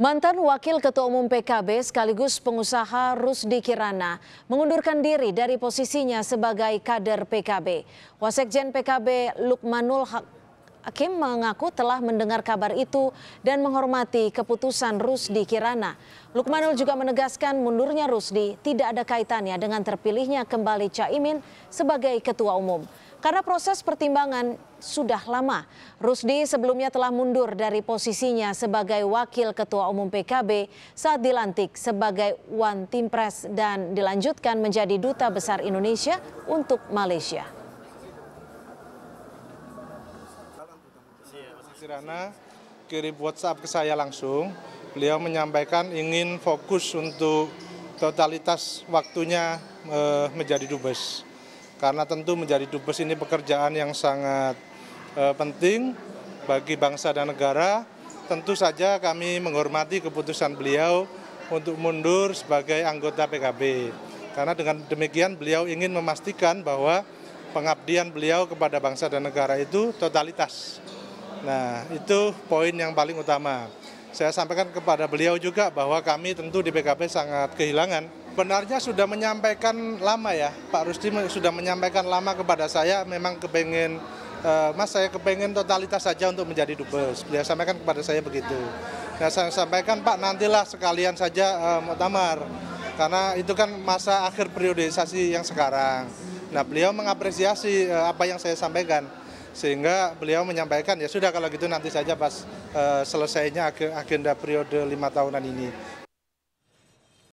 Mantan Wakil Ketua Umum PKB sekaligus pengusaha Rusdi Kirana mengundurkan diri dari posisinya sebagai kader PKB. Wasekjen PKB Lukmanul Hakim mengaku telah mendengar kabar itu dan menghormati keputusan Rusdi Kirana. Lukmanul juga menegaskan mundurnya Rusdi tidak ada kaitannya dengan terpilihnya kembali Caimin sebagai Ketua Umum. Karena proses pertimbangan sudah lama, Rusdi sebelumnya telah mundur dari posisinya sebagai Wakil Ketua Umum PKB saat dilantik sebagai One Team Press dan dilanjutkan menjadi Duta Besar Indonesia untuk Malaysia. Sirana kirim WhatsApp ke saya langsung. Beliau menyampaikan ingin fokus untuk totalitas waktunya eh, menjadi dubes karena tentu menjadi dubes ini pekerjaan yang sangat eh, penting bagi bangsa dan negara. Tentu saja kami menghormati keputusan beliau untuk mundur sebagai anggota PKB. Karena dengan demikian beliau ingin memastikan bahwa pengabdian beliau kepada bangsa dan negara itu totalitas. Nah, itu poin yang paling utama. Saya sampaikan kepada beliau juga bahwa kami tentu di PKB sangat kehilangan Benarnya sudah menyampaikan lama ya, Pak Rusti sudah menyampaikan lama kepada saya memang kepengen eh, Mas saya kepengen totalitas saja untuk menjadi dubes. Beliau sampaikan kepada saya begitu. Nah saya sampaikan Pak nantilah sekalian saja e, eh, muktamar karena itu kan masa akhir periodisasi yang sekarang. Nah beliau mengapresiasi eh, apa yang saya sampaikan sehingga beliau menyampaikan ya sudah kalau gitu nanti saja pas uh, selesainya agenda periode lima tahunan ini